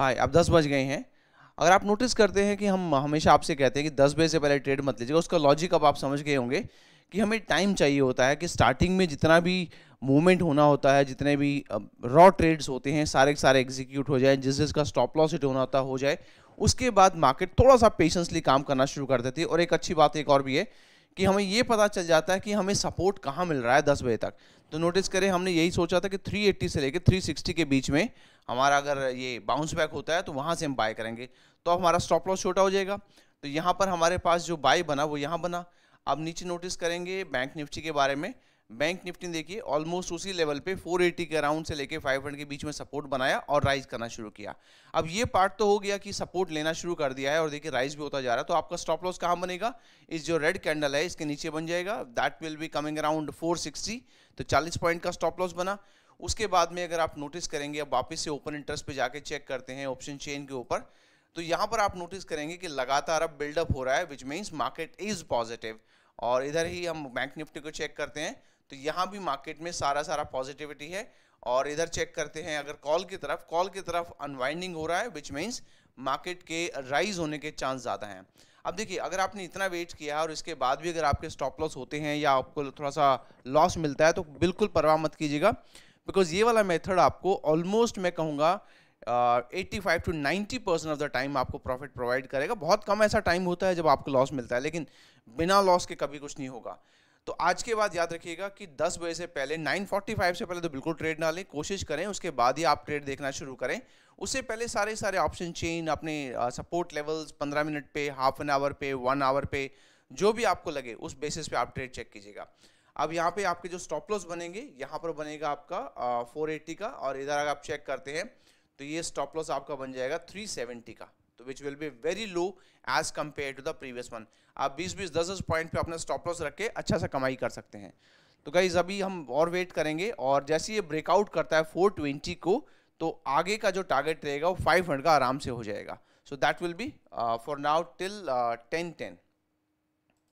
हाय अब दस बज गए हैं अगर आप नोटिस करते हैं कि हम हमेशा आपसे कहते हैं कि दस बजे से पहले ट्रेड मत लीजिएगा उसका लॉजिक अब आप समझ गए होंगे कि हमें टाइम चाहिए होता है कि स्टार्टिंग में जितना भी मूवमेंट होना होता है जितने भी रॉ ट्रेड्स होते हैं सारे सारे एग्जीक्यूट हो जाए जिस जिसका स्टॉप लॉस हिट होना होता हो जाए उसके बाद मार्केट थोड़ा सा पेशेंसली काम करना शुरू कर देती है और एक अच्छी बात एक और भी है कि हमें ये पता चल जाता है कि हमें सपोर्ट कहाँ मिल रहा है दस बजे तक तो नोटिस करें हमने यही सोचा था कि 380 से लेकर 360 के बीच में हमारा अगर ये बाउंस बैक होता है तो वहाँ से हम बाय करेंगे तो हमारा स्टॉप लॉस छोटा हो जाएगा तो यहाँ पर हमारे पास जो बाय बना वो यहाँ बना अब नीचे नोटिस करेंगे बैंक निफ्टी के बारे में बैंक निफ्टी ने देखिए ऑलमोस्ट उसी लेवल पे 480 के अराउंड से लेके 500 के बीच में सपोर्ट बनाया और राइज करना शुरू किया अब ये पार्ट तो हो गया कि सपोर्ट लेना शुरू कर दिया है और देखिए राइज भी होता जा रहा है तो आपका स्टॉप लॉस कहाँ बनेगा इस जो रेड कैंडल है इसके नीचे बन जाएगा that will be coming around four तो चालीस पॉइंट का स्टॉप लॉस बना उसके बाद में अगर आप नोटिस करेंगे अब वापस से ओपन इंटरेस्ट पर जाके चेक करते हैं ऑप्शन चेन के ऊपर तो यहाँ पर आप नोटिस करेंगे कि लगातार अब बिल्डअप हो रहा है which means market is positive और इधर ही हम बैंक निफ्टी को चेक करते हैं तो यहाँ भी मार्केट में सारा सारा पॉजिटिविटी है और इधर चेक करते हैं अगर कॉल की तरफ कॉल की तरफ अनवाइंडिंग हो रहा है विच मीन्स मार्केट के राइज होने के चांस ज़्यादा हैं अब देखिए अगर आपने इतना वेट किया और इसके बाद भी अगर आपके स्टॉप लॉस होते हैं या आपको थोड़ा सा लॉस मिलता है तो बिल्कुल परवाह मत कीजिएगा बिकॉज ये वाला मेथड आपको ऑलमोस्ट मैं कहूँगा eighty five to ninety percent of the time आपको प्रॉफिट प्रोवाइड करेगा बहुत कम ऐसा टाइम होता है जब आपको लॉस मिलता है लेकिन बिना लॉस के कभी कुछ नहीं होगा तो आज के बाद याद रखिएगा कि 10 बजे से पहले 9:45 से पहले तो बिल्कुल ट्रेड ना लें कोशिश करें उसके बाद ही आप ट्रेड देखना शुरू करें उससे पहले सारे सारे ऑप्शन चेन अपने सपोर्ट लेवल्स 15 मिनट पे हाफ एन आवर पे वन आवर पे जो भी आपको लगे उस बेसिस पे आप ट्रेड चेक कीजिएगा अब यहाँ पे आपके जो स्टॉप लॉस बनेंगे यहाँ पर बनेगा आपका फोर का और इधर अगर आप चेक करते हैं तो ये स्टॉप लॉस आपका बन जाएगा थ्री का तो which will be very low as compare to the previous one आप बीस बीस दस दस पॉइंट पे अपना स्टॉप लॉस रख के अच्छा सा कमाई कर सकते हैं तो गाइज अभी हम और वेट करेंगे और जैसे ये ब्रेकआउट करता है 420 को तो आगे का जो टारगेट रहेगा वो 500 का आराम से हो जाएगा so that will be for now till ten ten